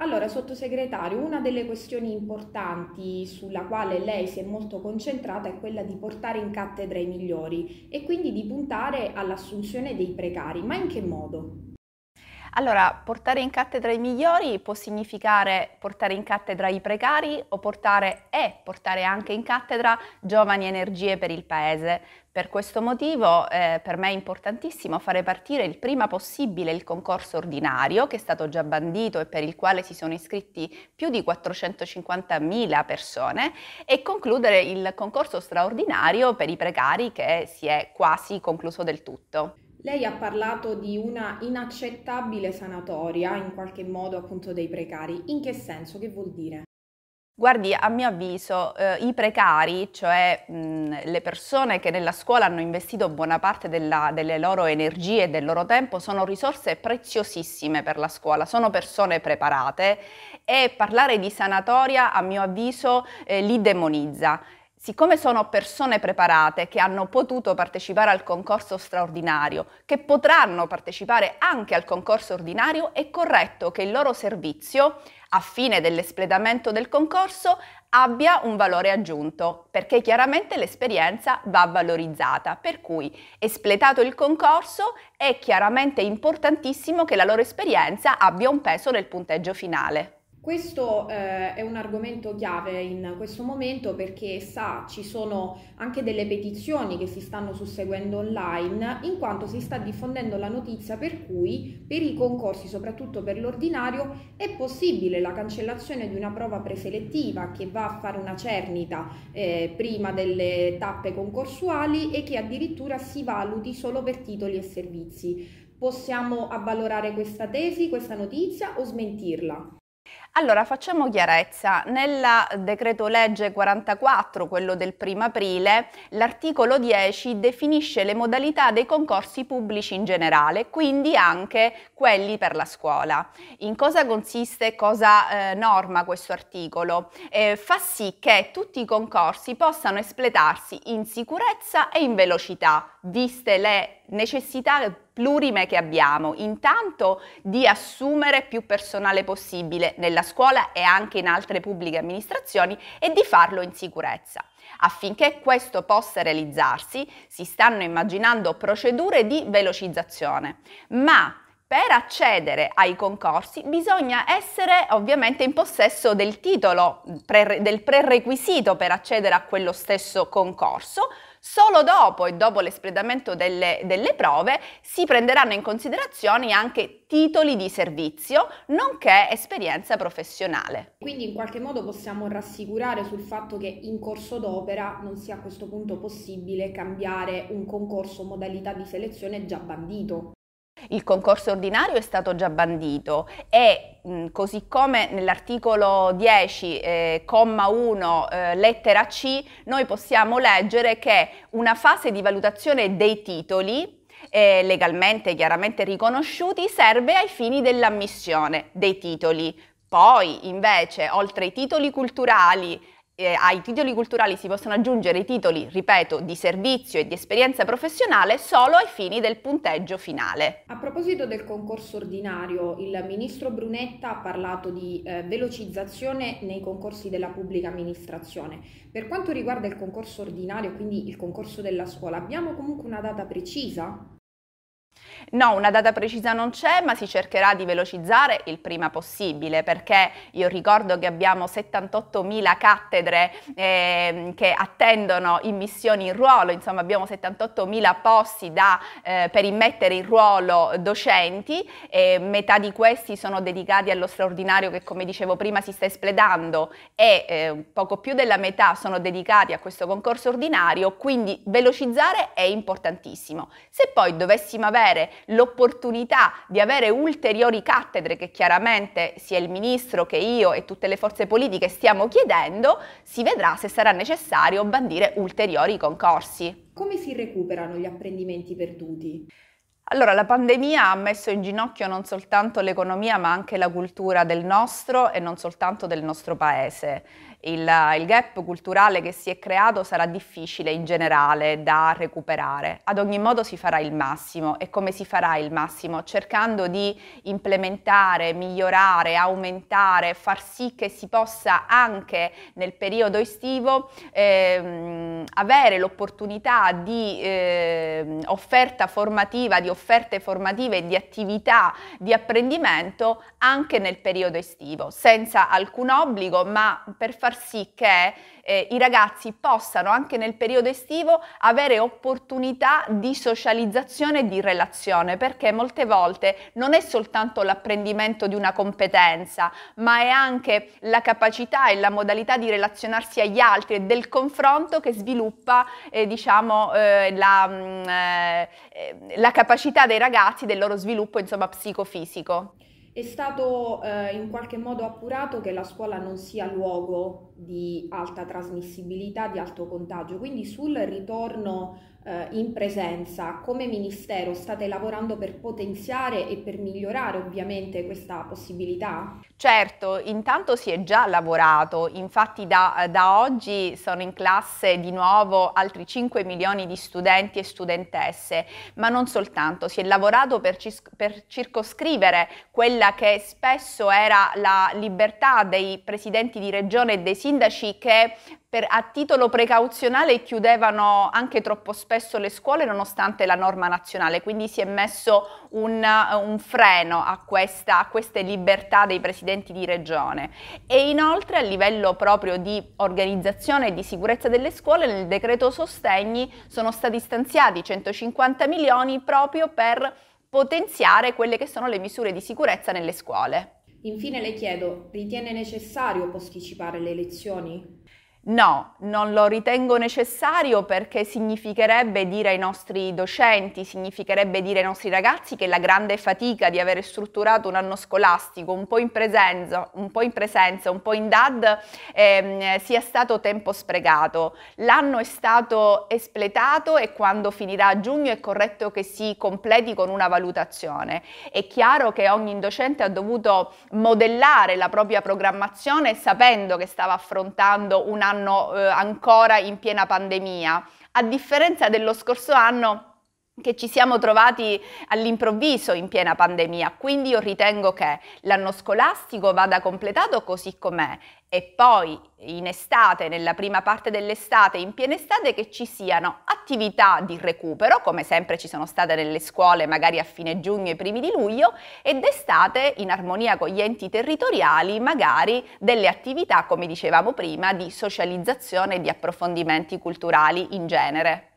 Allora, sottosegretario, una delle questioni importanti sulla quale lei si è molto concentrata è quella di portare in cattedra i migliori e quindi di puntare all'assunzione dei precari, ma in che modo? Allora, portare in cattedra i migliori può significare portare in cattedra i precari o portare e portare anche in cattedra giovani energie per il paese, per questo motivo eh, per me è importantissimo fare partire il prima possibile il concorso ordinario che è stato già bandito e per il quale si sono iscritti più di 450.000 persone e concludere il concorso straordinario per i precari che si è quasi concluso del tutto. Lei ha parlato di una inaccettabile sanatoria in qualche modo appunto dei precari. In che senso? Che vuol dire? Guardi, a mio avviso, eh, i precari, cioè mh, le persone che nella scuola hanno investito buona parte della, delle loro energie e del loro tempo, sono risorse preziosissime per la scuola, sono persone preparate e parlare di sanatoria, a mio avviso, eh, li demonizza. Siccome sono persone preparate che hanno potuto partecipare al concorso straordinario, che potranno partecipare anche al concorso ordinario, è corretto che il loro servizio, a fine dell'espletamento del concorso, abbia un valore aggiunto, perché chiaramente l'esperienza va valorizzata. Per cui, espletato il concorso, è chiaramente importantissimo che la loro esperienza abbia un peso nel punteggio finale. Questo eh, è un argomento chiave in questo momento perché sa ci sono anche delle petizioni che si stanno susseguendo online in quanto si sta diffondendo la notizia per cui per i concorsi, soprattutto per l'ordinario, è possibile la cancellazione di una prova preselettiva che va a fare una cernita eh, prima delle tappe concorsuali e che addirittura si valuti solo per titoli e servizi. Possiamo avvalorare questa tesi, questa notizia o smentirla? Allora, facciamo chiarezza. Nel decreto legge 44, quello del 1 aprile, l'articolo 10 definisce le modalità dei concorsi pubblici in generale, quindi anche quelli per la scuola. In cosa consiste, e cosa eh, norma questo articolo? Eh, fa sì che tutti i concorsi possano espletarsi in sicurezza e in velocità, viste le necessità plurime che abbiamo. Intanto di assumere più personale possibile nella nella scuola e anche in altre pubbliche amministrazioni e di farlo in sicurezza. Affinché questo possa realizzarsi si stanno immaginando procedure di velocizzazione, ma per accedere ai concorsi bisogna essere ovviamente in possesso del titolo, del prerequisito per accedere a quello stesso concorso, Solo dopo e dopo l'espletamento delle, delle prove si prenderanno in considerazione anche titoli di servizio, nonché esperienza professionale. Quindi in qualche modo possiamo rassicurare sul fatto che in corso d'opera non sia a questo punto possibile cambiare un concorso o modalità di selezione già bandito. Il concorso ordinario è stato già bandito e così come nell'articolo 10, eh, comma 1, eh, lettera C, noi possiamo leggere che una fase di valutazione dei titoli eh, legalmente chiaramente riconosciuti serve ai fini dell'ammissione dei titoli. Poi invece, oltre ai titoli culturali, eh, ai titoli culturali si possono aggiungere i titoli, ripeto, di servizio e di esperienza professionale solo ai fini del punteggio finale. A proposito del concorso ordinario, il ministro Brunetta ha parlato di eh, velocizzazione nei concorsi della pubblica amministrazione. Per quanto riguarda il concorso ordinario, quindi il concorso della scuola, abbiamo comunque una data precisa? No, una data precisa non c'è, ma si cercherà di velocizzare il prima possibile, perché io ricordo che abbiamo 78.000 cattedre eh, che attendono immissioni in ruolo, insomma abbiamo 78.000 posti da, eh, per immettere in ruolo docenti, eh, metà di questi sono dedicati allo straordinario che come dicevo prima si sta espletando e eh, poco più della metà sono dedicati a questo concorso ordinario, quindi velocizzare è importantissimo. Se poi dovessimo avere l'opportunità di avere ulteriori cattedre che chiaramente sia il ministro che io e tutte le forze politiche stiamo chiedendo, si vedrà se sarà necessario bandire ulteriori concorsi. Come si recuperano gli apprendimenti perduti? Allora, la pandemia ha messo in ginocchio non soltanto l'economia, ma anche la cultura del nostro e non soltanto del nostro paese il, il gap culturale che si è creato sarà difficile in generale da recuperare. Ad ogni modo si farà il massimo e come si farà il massimo? Cercando di implementare, migliorare, aumentare, far sì che si possa anche nel periodo estivo ehm, avere l'opportunità di eh, offerta formativa, di offerte formative, di attività di apprendimento anche nel periodo estivo, senza alcun obbligo, ma per far far sì che eh, i ragazzi possano anche nel periodo estivo avere opportunità di socializzazione e di relazione, perché molte volte non è soltanto l'apprendimento di una competenza, ma è anche la capacità e la modalità di relazionarsi agli altri e del confronto che sviluppa eh, diciamo, eh, la, mm, eh, eh, la capacità dei ragazzi del loro sviluppo insomma, psicofisico. È stato eh, in qualche modo appurato che la scuola non sia luogo di alta trasmissibilità, di alto contagio, quindi sul ritorno eh, in presenza, come Ministero state lavorando per potenziare e per migliorare ovviamente questa possibilità? Certo, intanto si è già lavorato, infatti da, da oggi sono in classe di nuovo altri 5 milioni di studenti e studentesse, ma non soltanto, si è lavorato per, per circoscrivere quella che spesso era la libertà dei presidenti di regione e dei sindaci che per, a titolo precauzionale chiudevano anche troppo spesso le scuole nonostante la norma nazionale, quindi si è messo un, un freno a, questa, a, queste libertà dei presidenti di regione. E inoltre a livello proprio di organizzazione e di sicurezza delle scuole nel decreto sostegni sono stati stanziati 150 milioni proprio per potenziare quelle che sono le misure di sicurezza nelle scuole. Infine le chiedo, ritiene necessario posticipare le elezioni? No, non lo ritengo necessario perché significherebbe dire ai nostri docenti, significherebbe dire ai nostri ragazzi che la grande fatica di avere strutturato un anno scolastico un po' in presenza, un po' in, presenza, un po in DAD ehm, sia stato tempo sprecato. L'anno è stato espletato e quando finirà a giugno è corretto che si completi con una valutazione. È chiaro che ogni docente ha dovuto modellare la propria programmazione sapendo che stava affrontando un anno anno eh, ancora in piena pandemia, a differenza dello scorso anno che ci siamo trovati all'improvviso in piena pandemia, quindi io ritengo che l'anno scolastico vada completato così com'è e poi in estate, nella prima parte dell'estate, in piena estate, che ci siano attività di recupero, come sempre ci sono state nelle scuole magari a fine giugno e primi di luglio, e d'estate, in armonia con gli enti territoriali, magari delle attività, come dicevamo prima, di socializzazione e di approfondimenti culturali in genere.